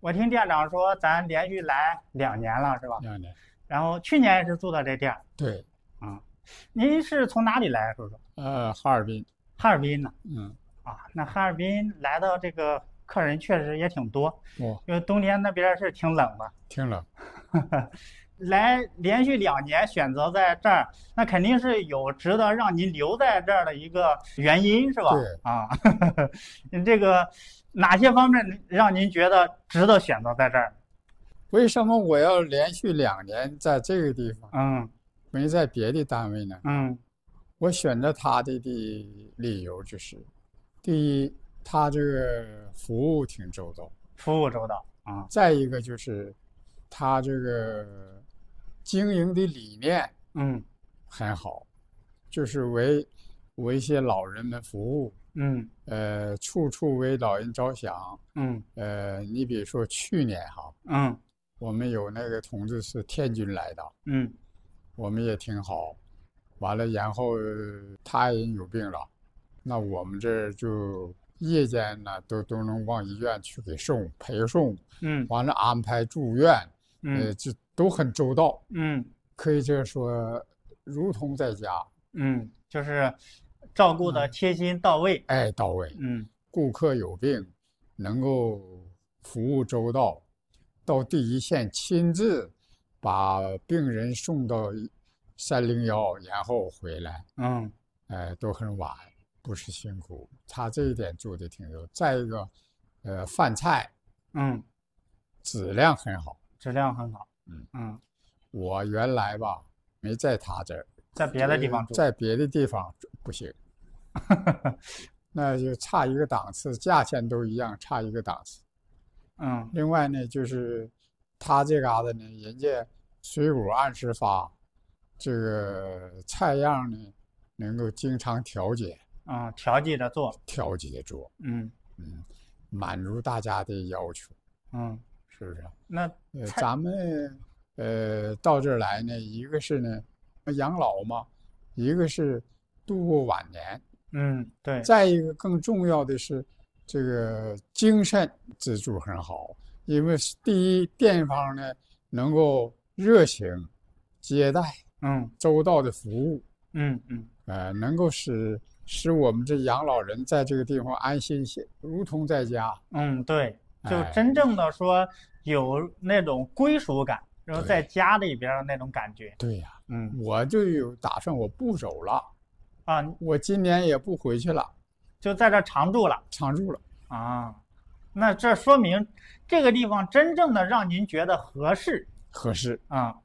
我听店长说，咱连续来两年了，是吧？两年。然后去年也是住的这店儿。对。啊，您是从哪里来，叔叔？呃，哈尔滨。哈尔滨呢？嗯。啊，那哈尔滨来到这个客人确实也挺多。哦、因为冬天那边是挺冷的。挺冷。来连续两年选择在这儿，那肯定是有值得让您留在这儿的一个原因是吧？对。啊。你 这个。哪些方面让您觉得值得选择在这儿？为什么我要连续两年在这个地方？嗯，没在别的单位呢。嗯，我选择他的的理由就是：第一，他这个服务挺周到；服务周到啊。再一个就是，他这个经营的理念，嗯，很好，就是为为一些老人们服务。嗯，呃，处处为老人着想。嗯，呃，你比如说去年哈，嗯，我们有那个同志是天津来的，嗯，我们也挺好。完了，然后他也有病了，那我们这就夜间呢，都都能往医院去给送陪送。嗯，完了安排住院，呃，就都很周到。嗯，可以这样说，如同在家。嗯，就是。照顾的贴心到位，哎，到位，嗯，顾客有病，能够服务周到，到第一线亲自把病人送到三零幺，然后回来，嗯，哎，都很晚，不是辛苦，他这一点做的挺好。再一个，呃，饭菜，嗯，质量很好，质量很好，嗯嗯，我原来吧没在他这儿。在别的地方住，在别的地方不行，那就差一个档次，价钱都一样，差一个档次。嗯。另外呢，就是他这嘎达呢，人家水果按时发，这个菜样呢能够经常调节。嗯，调剂着做。调剂着做。嗯。嗯，满足大家的要求。嗯。是不是？那咱们呃到这儿来呢，一个是呢。养老嘛，一个是度过晚年，嗯，对；再一个更重要的是，这个精神支柱很好。因为第一，店方呢能够热情接待，嗯，周到的服务，嗯嗯，呃，能够使使我们这养老人在这个地方安心些，如同在家。嗯，对，就真正的说有那种归属感。然后在家里边的那种感觉。对呀，嗯，我就有打算我不走了，啊，我今年也不回去了，就在这常住了，常住了。啊，那这说明这个地方真正的让您觉得合适。合适啊，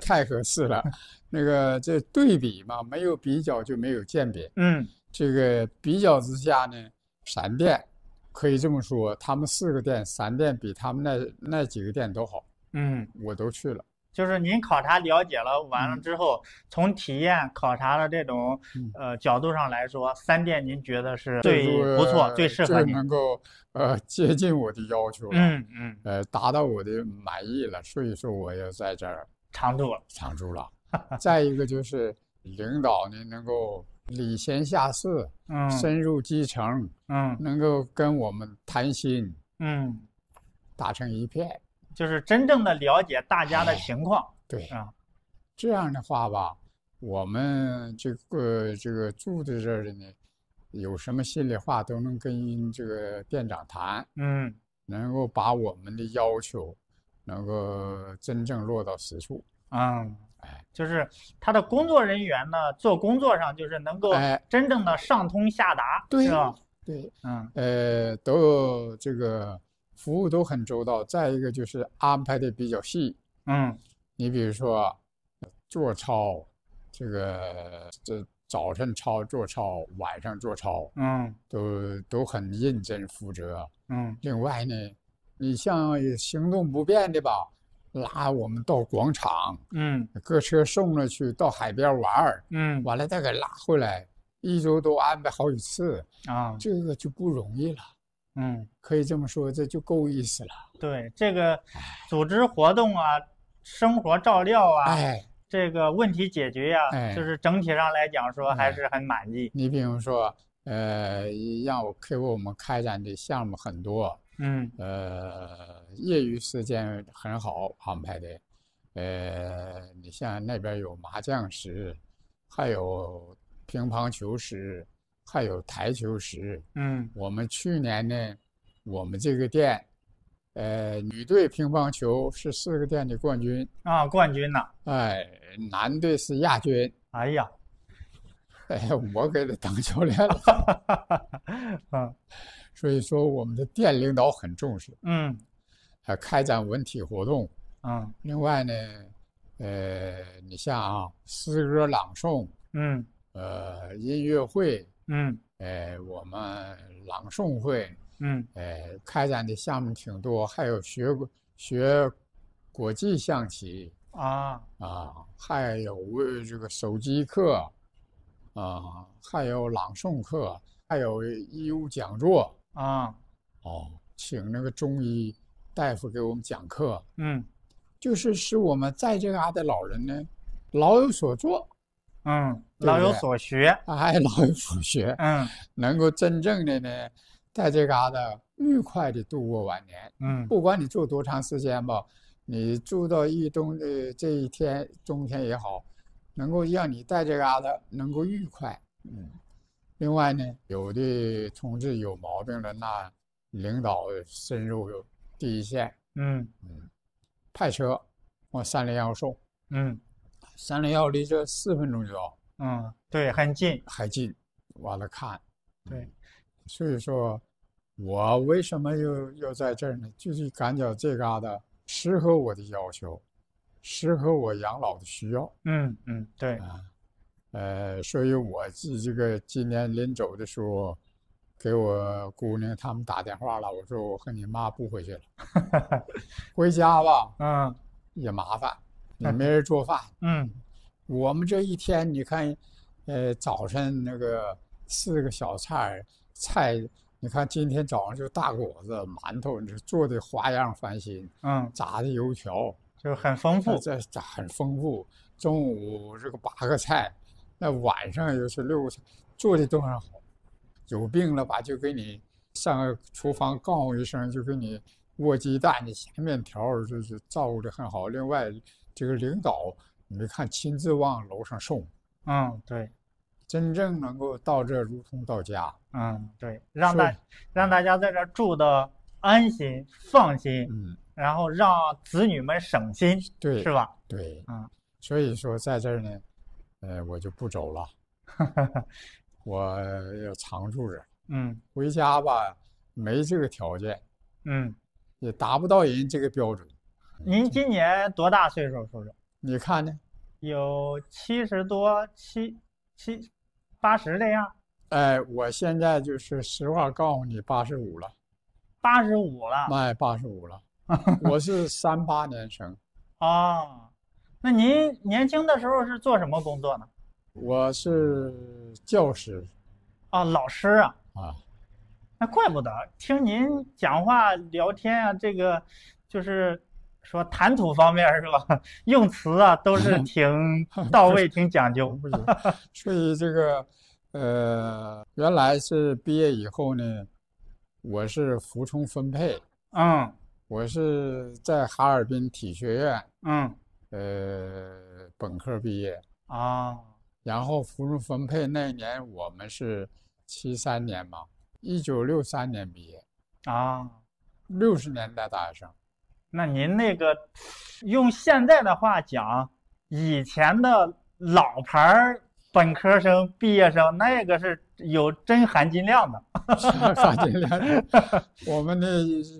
太合适了。那个这对比嘛，没有比较就没有鉴别。嗯，这个比较之下呢，三店可以这么说，他们四个店，三店比他们那那几个店都好。嗯，我都去了。就是您考察了解了完了之后，从体验考察的这种呃角度上来说，三店您觉得是最不错，最适合你，能够呃接近我的要求。嗯嗯，呃，达到我的满意了，所以说我也在这儿长住了，常住了。再一个就是领导呢能够礼贤下士，嗯，深入基层，嗯，能够跟我们谈心，嗯，打成一片。就是真正的了解大家的情况，对啊，这样的话吧，我们这个这个住在这儿呢，有什么心里话都能跟这个店长谈，嗯，能够把我们的要求能够真正落到实处，嗯，哎，就是他的工作人员呢，做工作上就是能够真正的上通下达，对，对，嗯，呃，都有这个。服务都很周到，再一个就是安排的比较细。嗯，你比如说做操，这个这早晨操做操，晚上做操，嗯，都都很认真负责。嗯，另外呢，你像行动不便的吧，拉我们到广场，嗯，搁车送了去到海边玩儿，嗯，完了再给拉回来，一周都安排好几次啊，这个就不容易了。嗯，可以这么说，这就够意思了。对这个组织活动啊，生活照料啊，这个问题解决呀，就是整体上来讲说还是很满意。你比如说，呃，让我给我们开展的项目很多，嗯，呃，业余时间很好安排的，呃，你像那边有麻将室，还有乒乓球室。还有台球室，嗯，我们去年呢，我们这个店，呃，女队乒乓球是四个店的冠军啊，冠军呐，哎，男队是亚军。哎呀，哎，我给他当教练了，啊，所以说我们的店领导很重视，嗯，还开展文体活动，啊，另外呢，呃，你像啊，诗歌朗诵，嗯，呃，音乐会。嗯，哎，我们朗诵会，嗯，哎，开展的项目挺多，还有学学国际象棋啊，啊，还有这个手机课，啊，还有朗诵课，还有义务讲座啊，哦，请那个中医大夫给我们讲课，嗯，就是使我们在这嘎的老人呢，老有所做。嗯，老有所学，哎，老有所学，嗯，能够真正的呢，在这嘎达愉快的度过晚年，嗯，不管你住多长时间吧，你住到一冬的这一天冬天也好，能够让你在这嘎达能够愉快，嗯，另外呢，有的同志有毛病了，那领导深入第一线，嗯，嗯，派车往三零幺送，嗯。三零幺离这四分钟就到，嗯，对，很近，还近，完了看，对，所以说，我为什么又又在这儿呢？就是感觉这嘎达适合我的要求，适合我养老的需要。嗯嗯，对啊，呃，所以我这这个今年临走的时候，给我姑娘他们打电话了，我说我和你妈不回去了，回家吧，嗯，也麻烦。也没人做饭。嗯，我们这一天你看，呃，早晨那个四个小菜菜，你看今天早上就大果子、馒头，你做的花样翻新。嗯，炸的油条就很丰富。这很丰富。中午这个八个菜，那晚上又是六个菜，做的都很好。有病了吧，就给你上厨房告一声，就给你卧鸡蛋、面条，就是照顾的很好。另外。这个领导，你没看亲自往楼上送？嗯，对。真正能够到这如同到家。嗯，对。让大让大家在这住的安心放心。嗯。然后让子女们省心，对，是吧？对。嗯。所以说，在这儿呢，呃，我就不走了，我要常住着。嗯。回家吧，没这个条件。嗯。也达不到人这个标准。您今年多大岁数，叔叔？你看呢，有七十多七七八十这样。哎，我现在就是实话告诉你，八十五了。八十五了。卖八十五了。我是三八年生。啊，那您年轻的时候是做什么工作呢？我是教师。啊，老师啊。啊，那怪不得听您讲话聊天啊，这个就是。说谈吐方面是吧？用词啊都是挺 到位、挺讲究。所以这个，呃，原来是毕业以后呢，我是服从分配。嗯，我是在哈尔滨体学院。嗯，呃，本科毕业啊。然后服从分配那年，我们是七三年嘛，一九六三年毕业啊，六十年代大学生。那您那个，用现在的话讲，以前的老牌本科生毕业生，那个是有真含金量的。含金量，我们那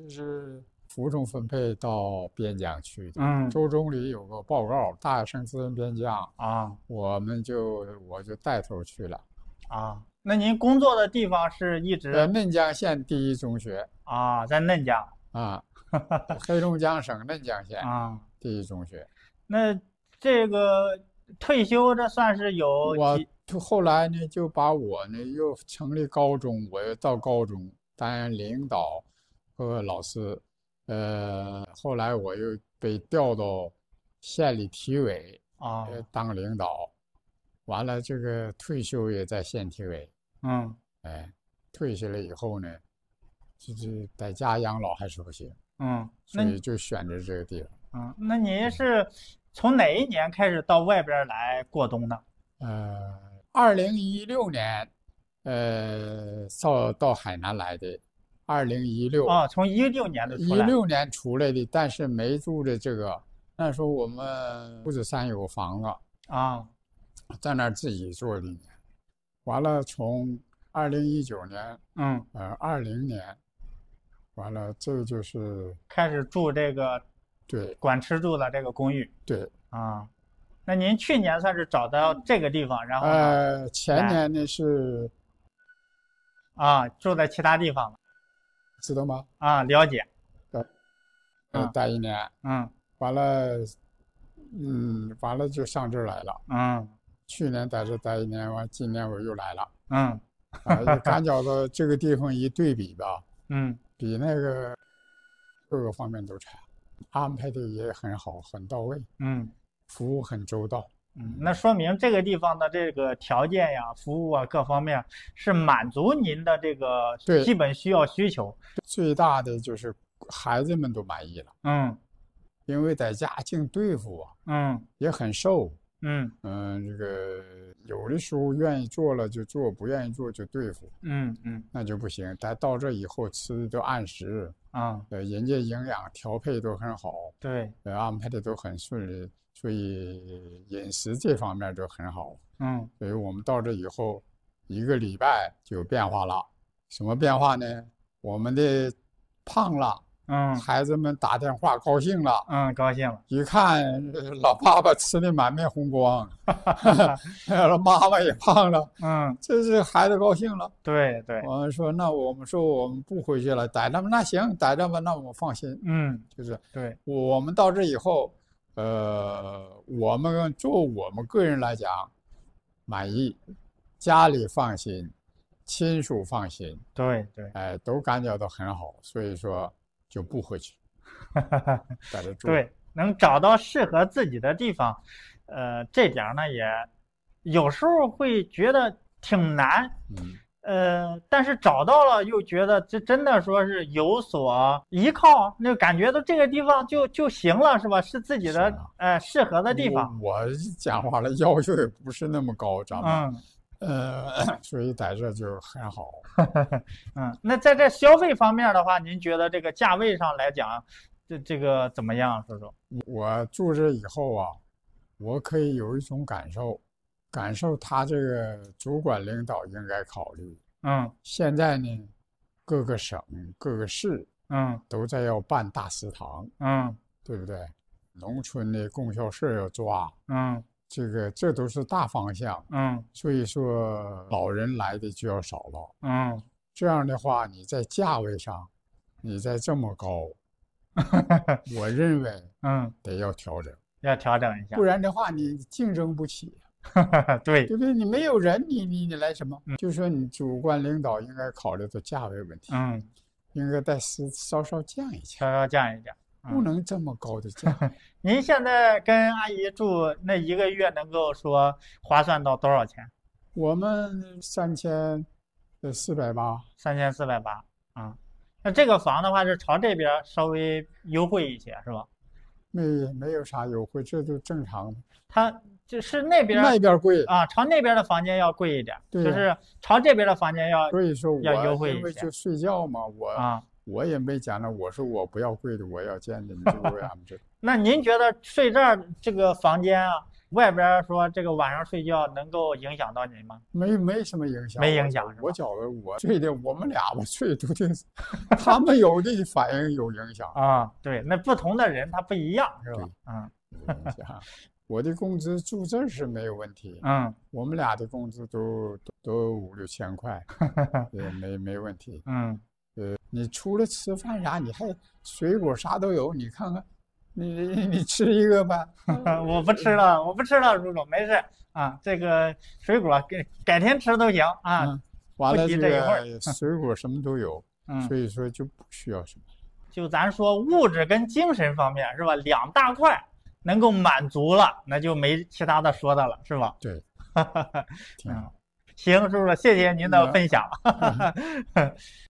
是服从分配到边疆去的。嗯，周总理有个报告，大学生资源边疆啊，我们就我就带头去了。啊，那您工作的地方是一直在嫩江县第一中学啊，在嫩江啊。黑龙江省嫩江县啊，第一中学。那这个退休，这算是有我后来呢，就把我呢又成立高中，我又到高中担任领导和老师。呃，后来我又被调到县里体委啊，当领导。完了，这个退休也在县体委。嗯，哎，退下来以后呢，就是在家养老还是不行。嗯，所以就选择这个地方。嗯，那您是从哪一年开始到外边来过冬的？呃，二零一六年，呃，到到海南来的。二零一六啊，从一六年的。一六年出来的，但是没住的这个。那时候我们五指山有房子啊，在那儿自己住的年。完了，从二零一九年，嗯，呃，二零年。完了，这就是开始住这个，对，管吃住的这个公寓，对，啊，那您去年算是找到这个地方，然后呃，前年呢是啊，住在其他地方，知道吗？啊，了解，呃，待一年，嗯，完了，嗯，完了就上这儿来了，嗯，去年在这待一年，完，今年我又来了，嗯，感觉着这个地方一对比吧，嗯。比那个各个方面都差，安排的也很好，很到位，嗯，服务很周到，嗯，那说明这个地方的这个条件呀、服务啊各方面是满足您的这个基本需要需求。最大的就是孩子们都满意了，嗯，因为在家净对付我，嗯，也很瘦。嗯嗯，这个有的时候愿意做了就做，不愿意做就对付。嗯嗯，那就不行。但到这以后吃的都按时啊，呃，人家营养调配都很好。对，呃，安排的都很顺利，所以饮食这方面就很好。嗯，所以我们到这以后，一个礼拜就有变化了。什么变化呢？我们的胖了。嗯，孩子们打电话高兴了。嗯，高兴了。一看老爸爸吃的满面红光，哈哈，老妈妈也胖了。嗯，这是孩子高兴了。对对，我们说那我们说我们不回去了，待着吧。那行，待着吧，那我放心。嗯，就是对。我们到这以后，呃，我们做我们个人来讲，满意，家里放心，亲属放心。对对，哎，都感觉到很好，所以说。就不回去，在这住。对，能找到适合自己的地方，呃，这点儿呢也，有时候会觉得挺难，嗯，呃，但是找到了又觉得这真的说是有所依靠，那感觉都这个地方就就行了，是吧？是自己的呃适合的地方。我讲话了，要求也不是那么高，咱嗯。呃，所 以在这就很好。嗯，那在这消费方面的话，您觉得这个价位上来讲，这这个怎么样，叔叔？我住这以后啊，我可以有一种感受，感受他这个主管领导应该考虑。嗯，现在呢，各个省、各个市，嗯，都在要办大食堂，嗯，对不对？农村的供销社要抓，嗯。这个这都是大方向，嗯，所以说老人来的就要少了，嗯，这样的话你在价位上，你再这么高，我认为，嗯，得要调整，要调整一下，不然的话你竞争不起，哈哈，对，对不对？你没有人，你你你来什么？就说你主观领导应该考虑到价位问题，嗯，应该再稍稍稍降一降，稍稍降一点。不能这么高的价。您现在跟阿姨住那一个月能够说划算到多少钱？我们三千四百八。三千四百八啊，那这个房的话是朝这边稍微优惠一些是吧？没没有啥优惠，这就正常。它就是那边那边贵啊，朝那边的房间要贵一点，就是朝这边的房间要所以说我因为就睡觉嘛，我啊。我也没讲了，我说我不要贵的，我要尖的，你就为俺这。那您觉得睡这儿这个房间啊，外边说这个晚上睡觉能够影响到您吗？没，没什么影响。没影响我觉得我睡的，我们俩我睡都挺，他们有的反应有影响 啊。对，那不同的人他不一样是吧？嗯。我的工资住这是没有问题。嗯。我们俩的工资都都五六千块，也没没问题。嗯。呃，你除了吃饭啥？你还水果啥都有，你看看，你 你吃一个吧。我不吃了，我不吃了，叔叔，没事啊。这个水果改改天吃都行啊。完了，这个水果什么都有，所以说就不需要什么。就咱说物质跟精神方面是吧？两大块能够满足了，那就没其他的说的了，是吧？对，挺好。行，叔叔，谢谢您的分享。